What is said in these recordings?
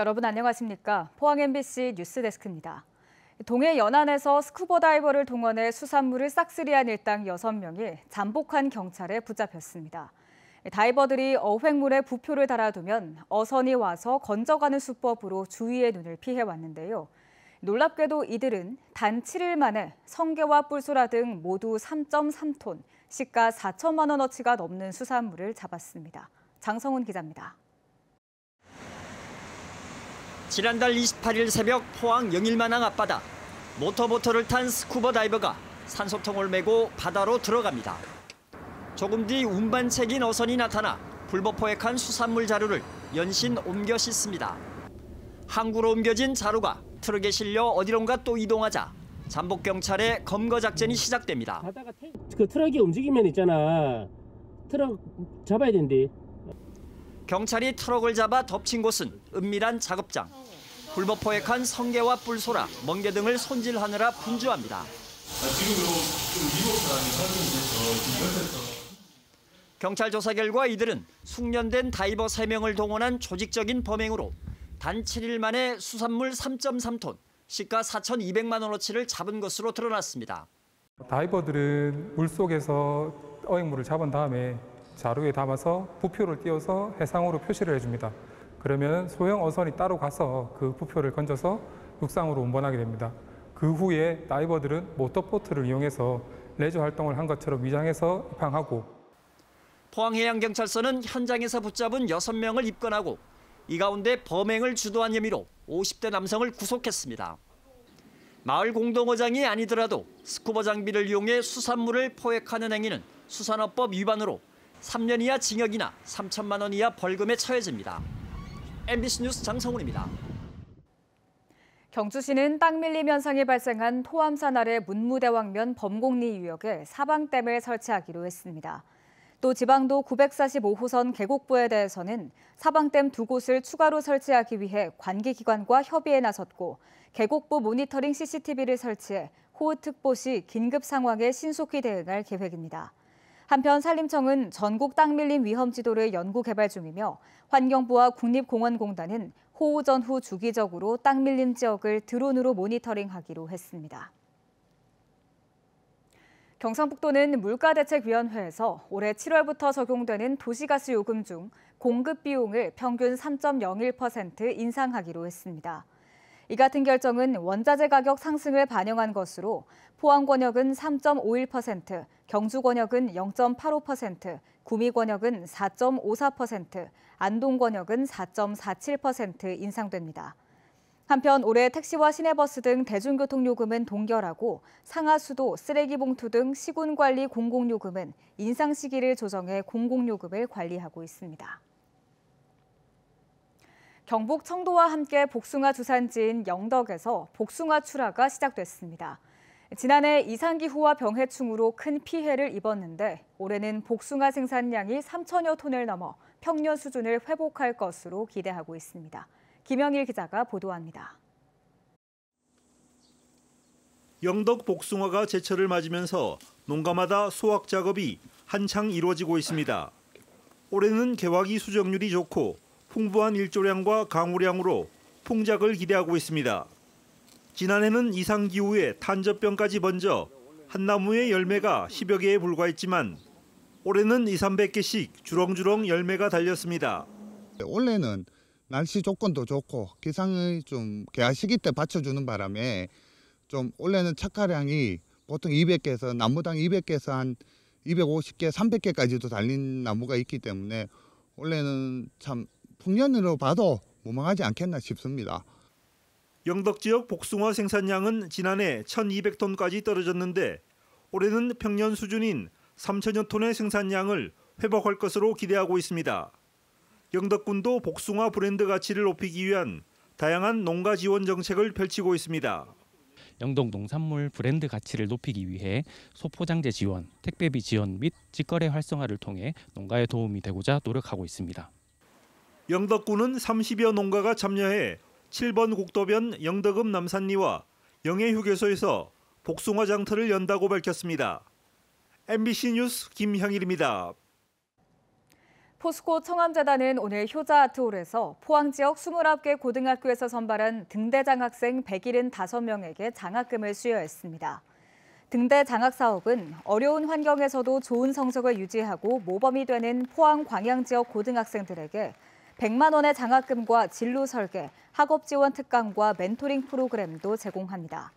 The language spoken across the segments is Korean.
여러분 안녕하십니까? 포항 MBC 뉴스데스크입니다. 동해 연안에서 스쿠버 다이버를 동원해 수산물을 싹쓸이한 일당 6명이 잠복한 경찰에 붙잡혔습니다. 다이버들이 어획물에 부표를 달아두면 어선이 와서 건져가는 수법으로 주위의 눈을 피해 왔는데요. 놀랍게도 이들은 단 7일 만에 성게와 뿔소라 등 모두 3.3톤, 시가 4천만 원어치가 넘는 수산물을 잡았습니다. 장성훈 기자입니다. 지난달 28일 새벽 포항 영일만항 앞바다 모터보터를 탄 스쿠버 다이버가 산소통을 메고 바다로 들어갑니다. 조금 뒤 운반책인 어선이 나타나 불법 포획한 수산물 자루를 연신 옮겨 씻습니다. 항구로 옮겨진 자루가 트럭에 실려 어디론가 또 이동하자 잠복 경찰의 검거 작전이 시작됩니다. 그 트럭이 움직이면 있잖아. 트럭 잡아야 된대. 경찰이 트럭을 잡아 덮친 곳은 은밀한 작업장. 불법 포획한 성게와 뿔소라, 멍게 등을 손질하느라 분주합니다. 경찰 조사 결과 이들은 숙련된 다이버 3명을 동원한 조직적인 범행으로 단 7일 만에 수산물 3.3톤, 시가 4,200만 원어치를 잡은 것으로 드러났습니다. 다이버들은 물속에서 어획물을 잡은 다음에 자루에 담아서 부표를 띄워서 해상으로 표시를 해줍니다. 그러면 소형 어선이 따로 가서 그 부표를 건져서 육상으로 운반하게 됩니다. 그 후에 다이버들은 모터포트를 이용해서 레저 활동을 한 것처럼 위장해서 입항하고 포항해양경찰서는 현장에서 붙잡은 6명을 입건하고 이 가운데 범행을 주도한 혐의로 50대 남성을 구속했습니다. 마을 공동어장이 아니더라도 스쿠버 장비를 이용해 수산물을 포획하는 행위는 수산업법 위반으로 3년 이하 징역이나 3천만 원 이하 벌금에 처해집니다. MBC 뉴스 장성훈입니다. 경주시는 땅 밀림 현상이 발생한 토암산 아래 문무대왕면 범곡리 유역에 사방댐을 설치하기로 했습니다. 또 지방도 945호선 계곡부에 대해서는 사방댐 두 곳을 추가로 설치하기 위해 관계기관과 협의에 나섰고 계곡부 모니터링 CCTV를 설치해 호우특보 시 긴급 상황에 신속히 대응할 계획입니다. 한편 산림청은 전국 땅밀림 위험 지도를 연구 개발 중이며 환경부와 국립공원공단은 호우 전후 주기적으로 땅밀림 지역을 드론으로 모니터링하기로 했습니다. 경상북도는 물가대책위원회에서 올해 7월부터 적용되는 도시가스 요금 중 공급 비용을 평균 3.01% 인상하기로 했습니다. 이 같은 결정은 원자재 가격 상승을 반영한 것으로 포항권역은 3.51%, 경주권역은 0.85%, 구미권역은 4.54%, 안동권역은 4.47% 인상됩니다. 한편 올해 택시와 시내버스 등 대중교통 요금은 동결하고 상하수도, 쓰레기 봉투 등 시군관리 공공요금은 인상 시기를 조정해 공공요금을 관리하고 있습니다. 경북 청도와 함께 복숭아 주산지인 영덕에서 복숭아 출하가 시작됐습니다. 지난해 이상기후와 병해충으로 큰 피해를 입었는데 올해는 복숭아 생산량이 3천여 톤을 넘어 평년 수준을 회복할 것으로 기대하고 있습니다. 김영일 기자가 보도합니다. 영덕 복숭아가 제철을 맞으면서 농가마다 수확 작업이 한창 이루어지고 있습니다. 올해는 개화기 수정률이 좋고 풍부한 일조량과 강우량으로 풍작을 기대하고 있습니다. 지난해는 이상기후에 탄저병까지 번져 한 나무의 열매가 10여 개에 불과했지만 올해는 2, 300개씩 주렁주렁 열매가 달렸습니다. 올해는 날씨 조건도 좋고 기상이좀 개화 시기 때 받쳐주는 바람에 좀 올해는 착화량이 보통 200개에서 나무당 200개에서 한 250개, 300개까지도 달린 나무가 있기 때문에 올해는참 풍년으로 봐도 무망하지 않겠나 싶습니다. 영덕 지역 복숭아 생산량은 지난해 1,200톤까지 떨어졌는데 올해는 평년 수준인 3천여 톤의 생산량을 회복할 것으로 기대하고 있습니다. 영덕군도 복숭아 브랜드 가치를 높이기 위한 다양한 농가 지원 정책을 펼치고 있습니다. 영동 농산물 브랜드 가치를 높이기 위해 소포장재 지원, 택배비 지원 및 직거래 활성화를 통해 농가에 도움이 되고자 노력하고 있습니다. 영덕군은 30여 농가가 참여해 7번 국도변 영덕읍 남산리와 영해휴게소에서 복숭아 장터를 연다고 밝혔습니다. MBC 뉴스 김향일입니다 포스코 청암재단은 오늘 효자 아트홀에서 포항 지역 29개 고등학교에서 선발한 등대장 학생 175명에게 장학금을 수여했습니다. 등대 장학 사업은 어려운 환경에서도 좋은 성적을 유지하고 모범이 되는 포항 광양 지역 고등학생들에게 100만 원의 장학금과 진로 설계, 학업 지원 특강과 멘토링 프로그램도 제공합니다.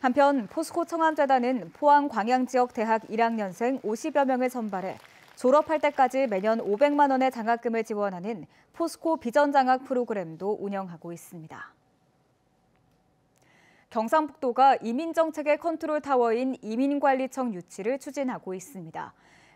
한편 포스코 청암재단은 포항 광양지역 대학 1학년생 50여 명을 선발해 졸업할 때까지 매년 500만 원의 장학금을 지원하는 포스코 비전 장학 프로그램도 운영하고 있습니다. 경상북도가 이민 정책의 컨트롤 타워인 이민관리청 유치를 추진하고 있습니다.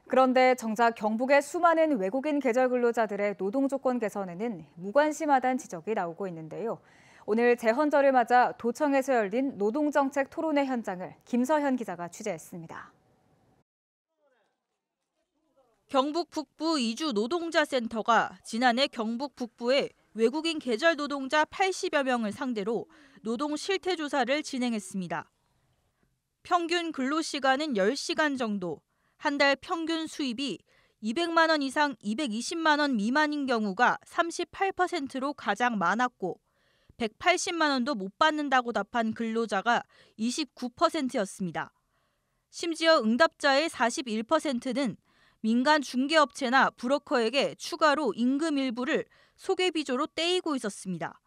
그런데 정작 경북의 수많은 외국인 계절 근로자들의 노동 조건 개선에는 무관심하다는 지적이 나오고 있는데요. 오늘 재헌절을 맞아 도청에서 열린 노동정책 토론회 현장을 김서현 기자가 취재했습니다. 경북 북부 이주 노동자 센터가 지난해 경북 북부에 외국인 계절 노동자 80여 명을 상대로 노동 실태 조사를 진행했습니다. 평균 근로 시간은 10시간 정도, 한달 평균 수입이 200만 원 이상 220만 원 미만인 경우가 38%로 가장 많았고 180만 원도 못 받는다고 답한 근로자가 29%였습니다. 심지어 응답자의 41%는 민간 중개업체나 브로커에게 추가로 임금 일부를 소개비조로 떼이고 있었습니다.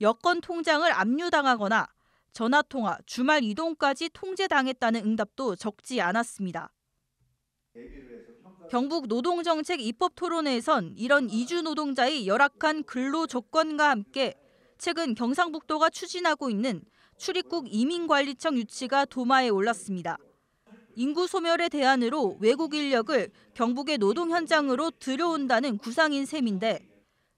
여권 통장을 압류당하거나 전화통화, 주말 이동까지 통제당했다는 응답도 적지 않았습니다. 경북 노동정책 입법 토론회에선 이런 이주 노동자의 열악한 근로 조건과 함께 최근 경상북도가 추진하고 있는 출입국 이민관리청 유치가 도마에 올랐습니다. 인구 소멸의 대안으로 외국 인력을 경북의 노동 현장으로 들여온다는 구상인 셈인데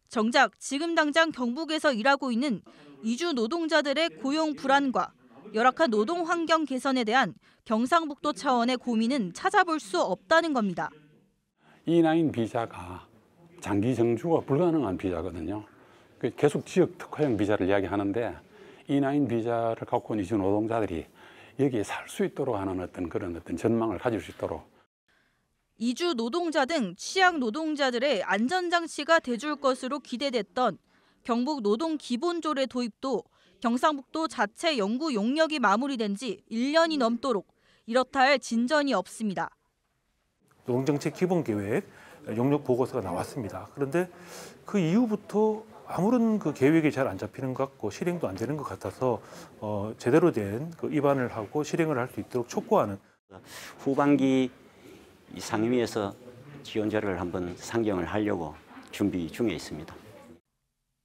정작 지금 당장 경북에서 일하고 있는 이주 노동자들의 고용 불안과 열악한 노동 환경 개선에 대한 경상북도 차원의 고민은 찾아볼 수 없다는 겁니다. E9 비자가 장기 정주가 불가능한 비자거든요. 그 계속 지역 특화형 비자를 이야기하는데 E9 비자를 갖고 이주 노동자들이 여기에 살 수 있도록 하는 어떤 그런 어떤 전망을 가질 수 있도록 이주 노동자 등 취약 노동자들의 안전장치가 돼줄 것으로 기대됐던 경북 노동 기본조례 도입도 경상북도 자체 연구 용역이 마무리된 지 1년이 음. 넘도록 이렇다 할 진전이 없습니다. 농정책 기본계획 용역 보고서가 나왔습니다. 그런데 그 이후부터 아무런 그 계획이 잘 안 잡히는 것 같고 실행도 안 되는 것 같아서 어, 제대로 된그 입안을 하고 실행을 할 수 있도록 촉구하는 후반기 상임위에서 지원자를 한번 상정을 하려고 준비 중에 있습니다.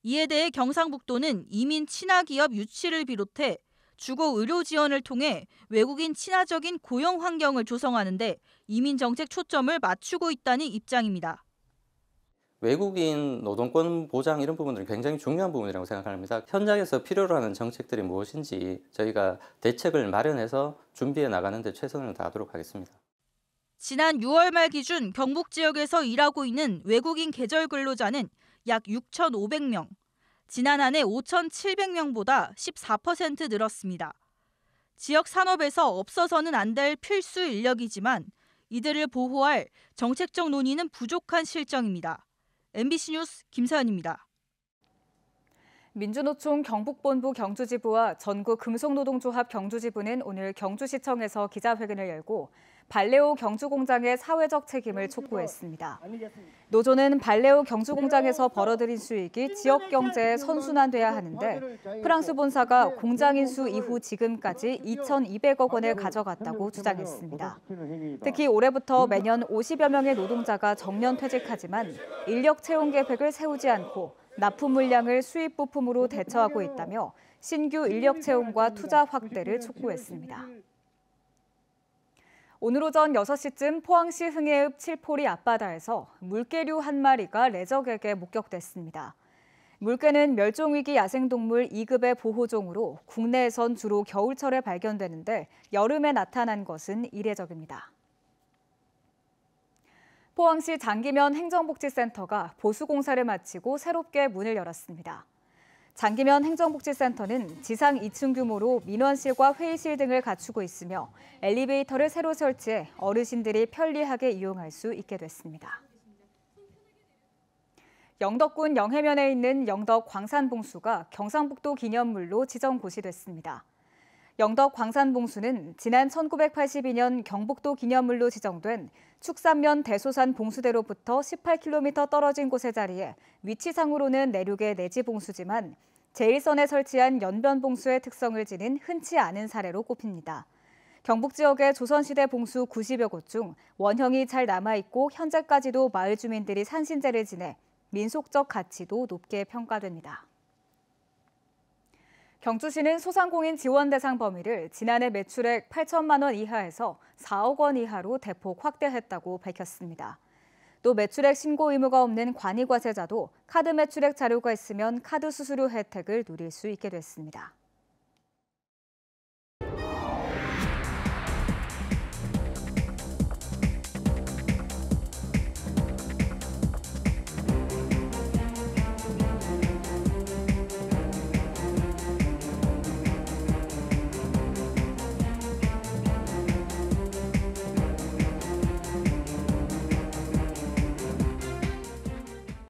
이에 대해 경상북도는 이민 친화 기업 유치를 비롯해 주거 의료 지원을 통해 외국인 친화적인 고용 환경을 조성하는데 이민 정책 초점을 맞추고 있다는 입장입니다. 외국인 노동권 보장 이런 부분들은 굉장히 중요한 부분이라고 생각합니다. 현장에서 필요로 하는 정책들이 무엇인지 저희가 대책을 마련해서 준비해 나가는 데 최선을 다하도록 하겠습니다. 지난 6월 말 기준 경북 지역에서 일하고 있는 외국인 계절 근로자는 약 6,500명, 지난 한해 5,700명보다 14% 늘었습니다. 지역 산업에서 없어서는 안 될 필수 인력이지만 이들을 보호할 정책적 논의는 부족한 실정입니다. MBC 뉴스 김서연입니다. 민주노총 경북본부 경주지부와 전국 금속노동조합 경주지부는 오늘 경주시청에서 기자회견을 열고 발레오 경주공장의 사회적 책임을 촉구했습니다. 노조는 발레오 경주공장에서 벌어들인 수익이 지역 경제에 선순환돼야 하는데 프랑스 본사가 네, 공장 인수 이후 지금까지 2,200억 원을 가져갔다고 주장했습니다. 특히 올해부터 매년 50여 명의 노동자가 정년 퇴직하지만 인력 채용 계획을 세우지 않고 납품 물량을 수입 부품으로 대처하고 있다며 신규 인력 채용과 투자 확대를 촉구했습니다. 오늘 오전 6시쯤 포항시 흥해읍 칠포리 앞바다에서 물개류 한 마리가 레적에게 목격됐습니다. 물개는 멸종위기 야생동물 2급의 보호종으로 국내에선 주로 겨울철에 발견되는데 여름에 나타난 것은 이례적입니다. 포항시 장기면 행정복지센터가 보수공사를 마치고 새롭게 문을 열었습니다. 장기면 행정복지센터는 지상 2층 규모로 민원실과 회의실 등을 갖추고 있으며 엘리베이터를 새로 설치해 어르신들이 편리하게 이용할 수 있게 됐습니다. 영덕군 영해면에 있는 영덕 광산봉수가 경상북도 기념물로 지정 고시됐습니다. 영덕 광산봉수는 지난 1982년 경북도 기념물로 지정된 축산면 대소산 봉수대로부터 18km 떨어진 곳에 자리해 위치상으로는 내륙의 내지 봉수지만 제일선에 설치한 연변 봉수의 특성을 지닌 흔치 않은 사례로 꼽힙니다. 경북 지역의 조선시대 봉수 90여 곳 중 원형이 잘 남아있고 현재까지도 마을 주민들이 산신제를 지내 민속적 가치도 높게 평가됩니다. 경주시는 소상공인 지원 대상 범위를 지난해 매출액 8천만 원 이하에서 4억 원 이하로 대폭 확대했다고 밝혔습니다. 또 매출액 신고 의무가 없는 관이과세자도 카드 매출액 자료가 있으면 카드 수수료 혜택을 누릴 수 있게 됐습니다.